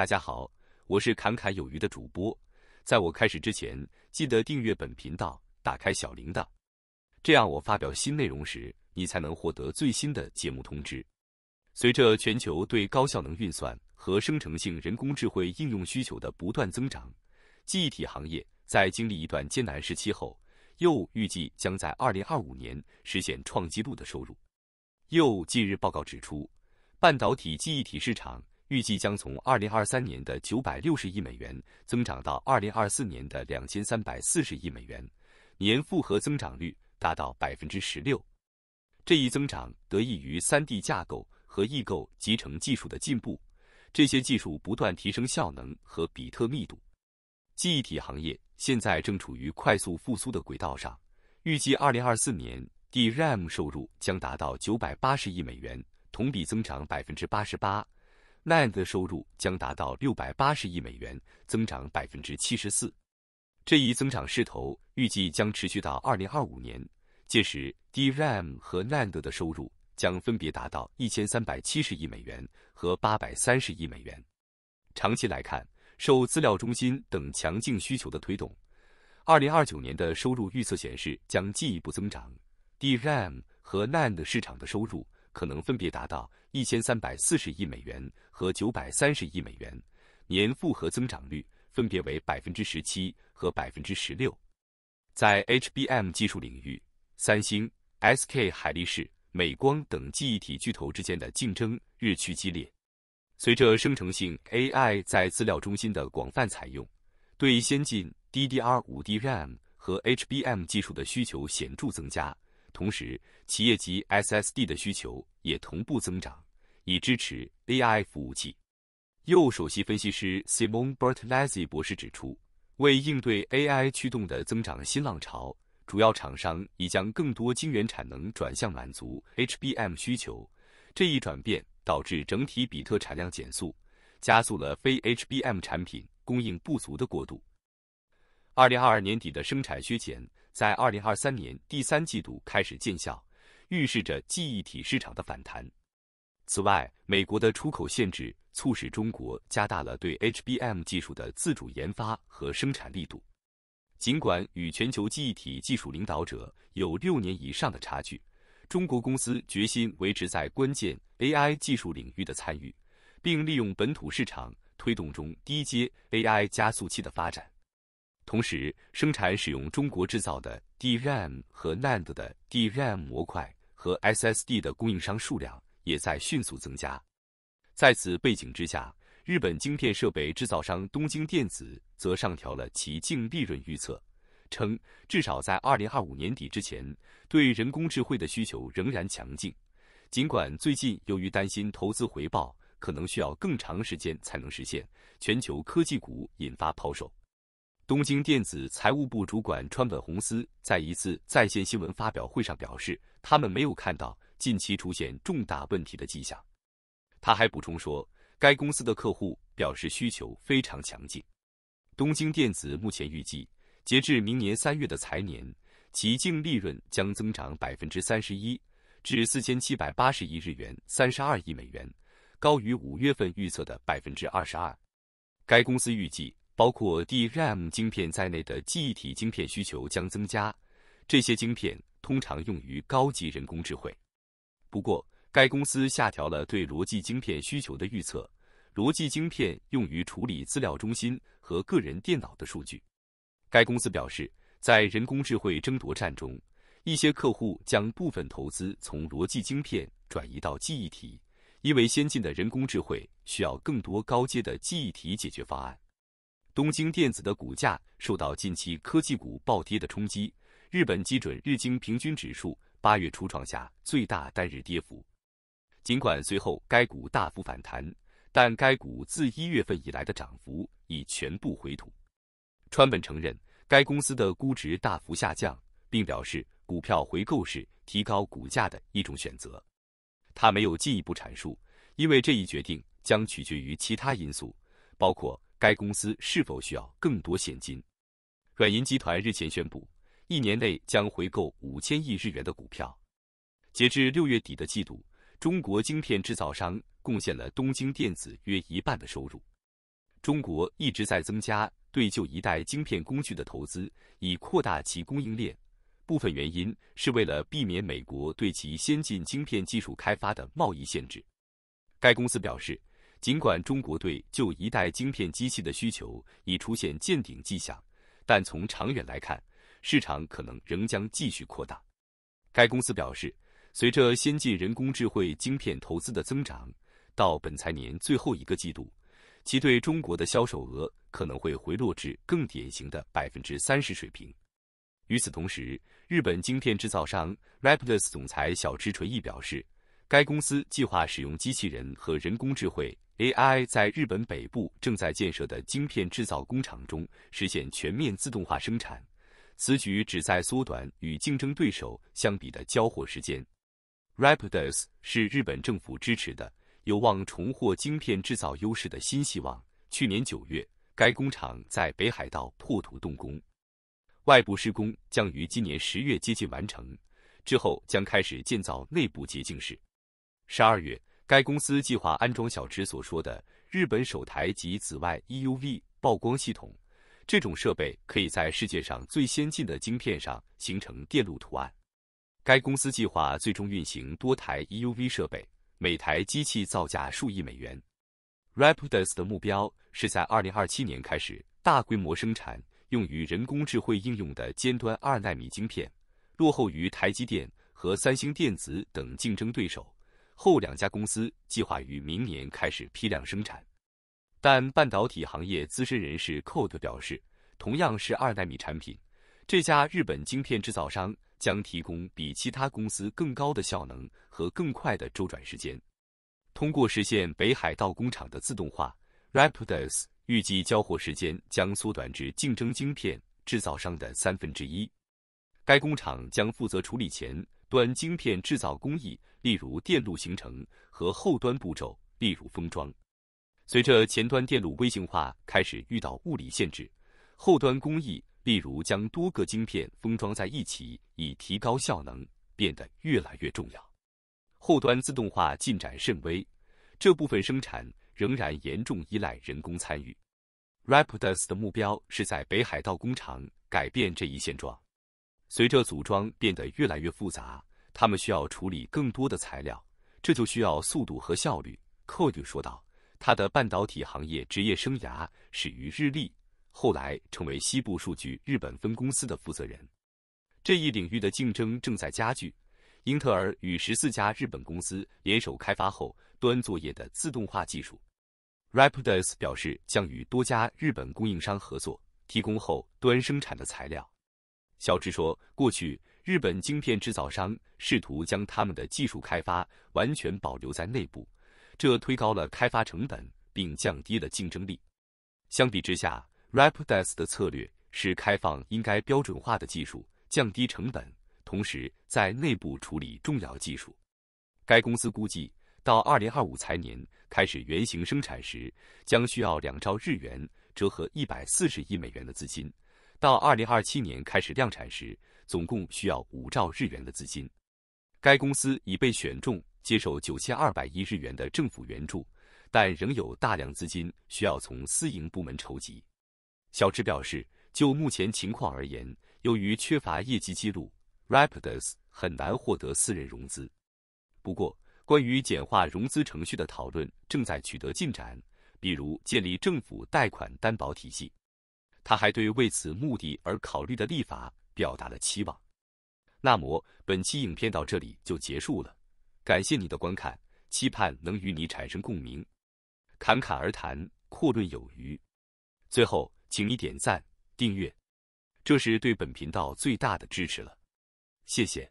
大家好，我是侃侃有余的主播。在我开始之前，记得订阅本频道，打开小铃铛，这样我发表新内容时，你才能获得最新的节目通知。随着全球对高效能运算和生成性人工智能应用需求的不断增长，记忆体行业在经历一段艰难时期后，又预计将在二零二五年实现创纪录的收入。又近日报告指出，半导体记忆体市场。预计将从二零二三年的九百六十亿美元增长到二零二四年的两千三百四十亿美元，年复合增长率达到百分之十六。这一增长得益于三 D 架构和异构集成技术的进步，这些技术不断提升效能和比特密度。记忆体行业现在正处于快速复苏的轨道上，预计二零二四年 DRAM 收入将达到九百八十亿美元，同比增长百分之八十八。l a n d 的收入将达到六百八十亿美元，增长百分之七十四。这一增长势头预计将持续到二零二五年，届时 DRAM 和 NAND 的收入将分别达到一千三百七十亿美元和八百三十亿美元。长期来看，受资料中心等强劲需求的推动，二零二九年的收入预测显示将进一步增长。DRAM 和 NAND 市场的收入可能分别达到。一千三百四十亿美元和九百三十亿美元，年复合增长率分别为百分之十七和百分之十六。在 HBM 技术领域，三星、SK 海力士、美光等记忆体巨头之间的竞争日趋激烈。随着生成性 AI 在资料中心的广泛采用，对先进 DDR 五 DRAM 和 HBM 技术的需求显著增加。同时，企业级 SSD 的需求也同步增长，以支持 AI 服务器。右首席分析师 s i m o n Bertlazzi 博士指出，为应对 AI 驱动的增长新浪潮，主要厂商已将更多晶圆产能转向满足 HBM 需求。这一转变导致整体比特产量减速，加速了非 HBM 产品供应不足的过渡。二零二二年底的生产削减。在二零二三年第三季度开始见效，预示着记忆体市场的反弹。此外，美国的出口限制促使中国加大了对 HBM 技术的自主研发和生产力度。尽管与全球记忆体技术领导者有六年以上的差距，中国公司决心维持在关键 AI 技术领域的参与，并利用本土市场推动中低阶 AI 加速器的发展。同时，生产使用中国制造的 DRAM 和 NAND 的 DRAM 模块和 SSD 的供应商数量也在迅速增加。在此背景之下，日本晶片设备制造商东京电子则上调了其净利润预测，称至少在2025年底之前，对人工智能的需求仍然强劲。尽管最近由于担心投资回报可能需要更长时间才能实现，全球科技股引发抛售。东京电子财务部主管川本弘司在一次在线新闻发表会上表示，他们没有看到近期出现重大问题的迹象。他还补充说，该公司的客户表示需求非常强劲。东京电子目前预计，截至明年三月的财年，其净利润将增长百分之三十一至四千七百八十亿日元（三十二亿美元），高于五月份预测的百分之二十二。该公司预计。包括 DRAM 晶片在内的记忆体晶片需求将增加，这些晶片通常用于高级人工智慧。不过，该公司下调了对逻辑芯片需求的预测。逻辑芯片用于处理资料中心和个人电脑的数据。该公司表示，在人工智慧争夺战中，一些客户将部分投资从逻辑芯片转移到记忆体，因为先进的人工智慧需要更多高阶的记忆体解决方案。东京电子的股价受到近期科技股暴跌的冲击，日本基准日经平均指数八月初创下最大单日跌幅。尽管随后该股大幅反弹，但该股自一月份以来的涨幅已全部回吐。川本承认该公司的估值大幅下降，并表示股票回购是提高股价的一种选择。他没有进一步阐述，因为这一决定将取决于其他因素，包括。该公司是否需要更多现金？软银集团日前宣布，一年内将回购五千亿日元的股票。截至六月底的季度，中国晶片制造商贡献了东京电子约一半的收入。中国一直在增加对旧一代晶片工具的投资，以扩大其供应链。部分原因是为了避免美国对其先进晶片技术开发的贸易限制。该公司表示。尽管中国队就一代晶片机器的需求已出现见顶迹象，但从长远来看，市场可能仍将继续扩大。该公司表示，随着先进人工智慧晶片投资的增长，到本财年最后一个季度，其对中国的销售额可能会回落至更典型的百分之三十水平。与此同时，日本晶片制造商 Rapidus 总裁小池纯一表示。该公司计划使用机器人和人工智慧 AI，在日本北部正在建设的晶片制造工厂中实现全面自动化生产。此举旨在缩短与竞争对手相比的交货时间。Rapidus 是日本政府支持的、有望重获晶片制造优势的新希望。去年九月，该工厂在北海道破土动工，外部施工将于今年十月接近完成，之后将开始建造内部洁净室。十二月，该公司计划安装小池所说的日本首台及紫外 EUV 曝光系统。这种设备可以在世界上最先进的晶片上形成电路图案。该公司计划最终运行多台 EUV 设备，每台机器造价数亿美元。Rapides 的目标是在二零二七年开始大规模生产用于人工智慧应用的尖端二纳米晶片，落后于台积电和三星电子等竞争对手。后两家公司计划于明年开始批量生产，但半导体行业资深人士 c o d 表示，同样是二纳米产品，这家日本晶片制造商将提供比其他公司更高的效能和更快的周转时间。通过实现北海道工厂的自动化，Rapidus 预计交货时间将缩短至竞争晶片制造商的三分之一。该工厂将负责处理前。端晶片制造工艺，例如电路形成和后端步骤，例如封装。随着前端电路微型化开始遇到物理限制，后端工艺，例如将多个晶片封装在一起以提高效能，变得越来越重要。后端自动化进展甚微，这部分生产仍然严重依赖人工参与。Rapidus 的目标是在北海道工厂改变这一现状。随着组装变得越来越复杂，他们需要处理更多的材料，这就需要速度和效率。寇宇说道。他的半导体行业职业生涯始于日立，后来成为西部数据日本分公司的负责人。这一领域的竞争正在加剧。英特尔与十四家日本公司联手开发后端作业的自动化技术。Rapidus 表示将与多家日本供应商合作，提供后端生产的材料。小智说，过去日本晶片制造商试图将他们的技术开发完全保留在内部，这推高了开发成本，并降低了竞争力。相比之下 r a p i d e s 的策略是开放应该标准化的技术，降低成本，同时在内部处理重要技术。该公司估计，到二零二五财年开始原型生产时，将需要两兆日元（折合一百四十亿美元）的资金。到二零二七年开始量产时，总共需要五兆日元的资金。该公司已被选中接受九千二百亿日元的政府援助，但仍有大量资金需要从私营部门筹集。小池表示，就目前情况而言，由于缺乏业绩记录，Rapidus 很难获得私人融资。不过，关于简化融资程序的讨论正在取得进展，比如建立政府贷款担保体系。他还对为此目的而考虑的立法表达了期望。那么本期影片到这里就结束了，感谢你的观看，期盼能与你产生共鸣。侃侃而谈，阔论有余。最后，请你点赞、订阅，这是对本频道最大的支持了。谢谢。